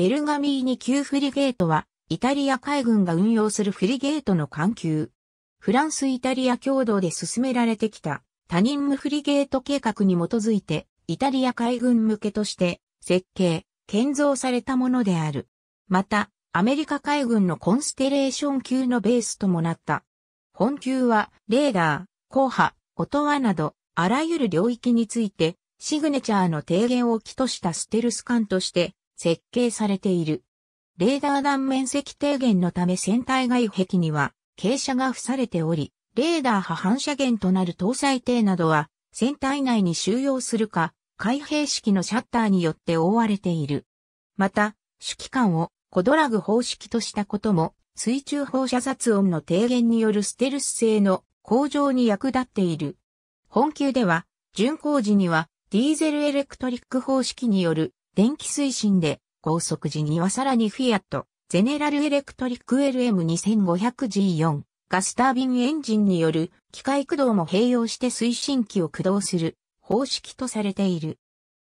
ベルガミーニ級フリゲートは、イタリア海軍が運用するフリゲートの艦級。フランス・イタリア共同で進められてきた、他人無フリゲート計画に基づいて、イタリア海軍向けとして、設計、建造されたものである。また、アメリカ海軍のコンステレーション級のベースともなった。本級は、レーダー、硬波、音羽など、あらゆる領域について、シグネチャーの提言を基としたステルス艦として、設計されている。レーダー断面積低減のため船体外壁には傾斜が付されており、レーダー波反射源となる搭載艇などは船体内に収容するか、開閉式のシャッターによって覆われている。また、主機関をコドラグ方式としたことも、水中放射雑音の低減によるステルス性の向上に役立っている。本級では、巡航時にはディーゼルエレクトリック方式による電気推進で高速時にはさらにフィアット、ゼネラルエレクトリック LM2500G4 ガスタービンエンジンによる機械駆動も併用して推進機を駆動する方式とされている。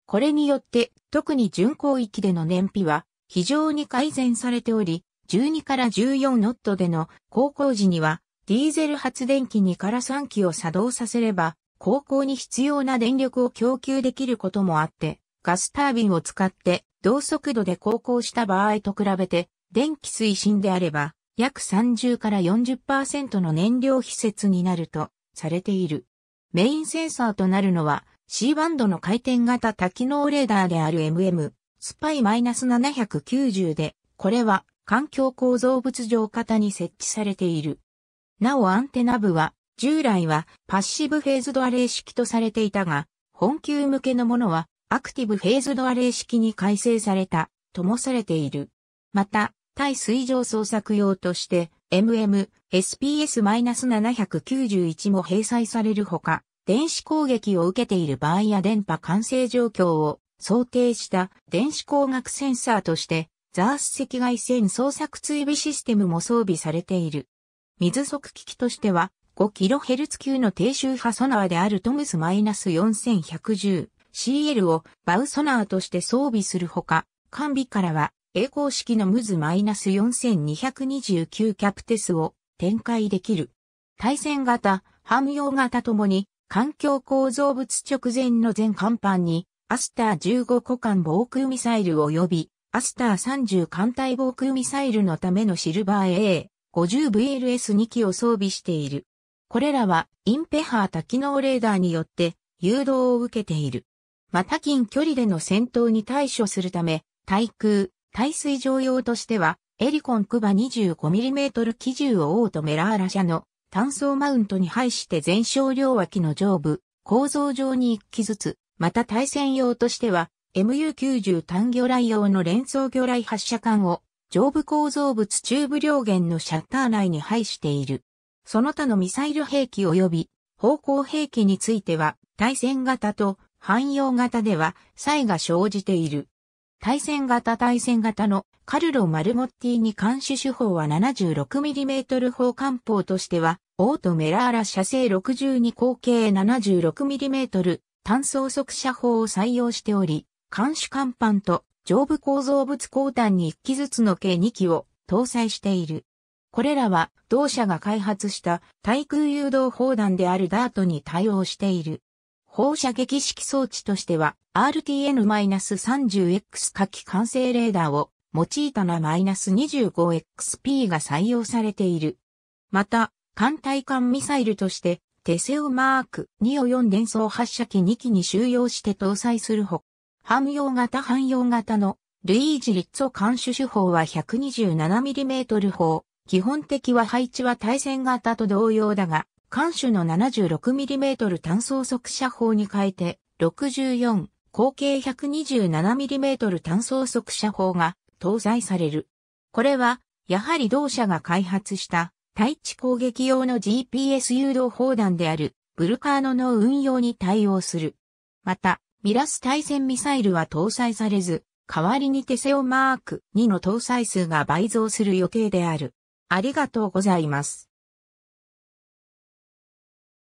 これによって特に巡航域での燃費は非常に改善されており、12から14ノットでの航行時にはディーゼル発電機2から3機を作動させれば、航行に必要な電力を供給できることもあって、ガスタービンを使って同速度で航行した場合と比べて、電気推進であれば、約30から40%の燃料施節になるとされている。メインセンサーとなるのは C バンドの回転型多機能レーダーである MM スパイ -790 で、これは環境構造物上型に設置されている。なおアンテナ部は従来はパッシブフェーズドアレイ式とされていたが、本級向けのものはアクティブフェーズドアレイ式に改正されたともされている。また、対水上捜索用として MM、SPS-791 も閉鎖されるほか、電子攻撃を受けている場合や電波完成状況を想定した電子光学センサーとして、ザース赤外線捜索追尾システムも装備されている。水速機器としては、5kHz 級の低周波ソナーであるトムス -4110、CL をバウソナーとして装備するほか、完備からは栄光式のムズ -4229 キャプテスを展開できる。対戦型、汎用型ともに環境構造物直前の全艦板にアスター15個艦防空ミサイル及びアスター30艦隊防空ミサイルのためのシルバー A50VLS2 機を装備している。これらはインペハー多機能レーダーによって誘導を受けている。また近距離での戦闘に対処するため、対空、対水上用としては、エリコンクバ 25mm 機銃をオートメラーラ社の単装マウントに配して全焼両脇の上部、構造上に1機ずつ、また対戦用としては、MU90 単魚雷用の連装魚雷発射管を、上部構造物中部両弦のシャッター内に配している。その他のミサイル兵器及び、方向兵器については、対戦型と汎用型では差異が生じている。対戦型対戦型のカルロ・マルモッティに監視手法は 76mm 砲艦砲としては、オートメラーラ射精62口径 76mm 単装速射砲を採用しており、監視艦板と上部構造物鋼弾に1機ずつの計2機を搭載している。これらは同社が開発した対空誘導砲弾であるダートに対応している。放射撃式装置としては RTN-30X 火器完成レーダーを用いたな -25XP が採用されている。また、艦隊艦ミサイルとして、テセオマーク2を4連装発射機2機に収容して搭載するほ。汎用型汎用型のルイージ・リッツォ監視手法は 127mm 砲。基本的は配置は対戦型と同様だが、艦首の 76mm 単装速射砲に変えて、64、口径 127mm 単装速射砲が搭載される。これは、やはり同社が開発した対地攻撃用の GPS 誘導砲弾であるブルカーノの運用に対応する。また、ミラス対戦ミサイルは搭載されず、代わりにテセオマーク2の搭載数が倍増する予定である。ありがとうございます。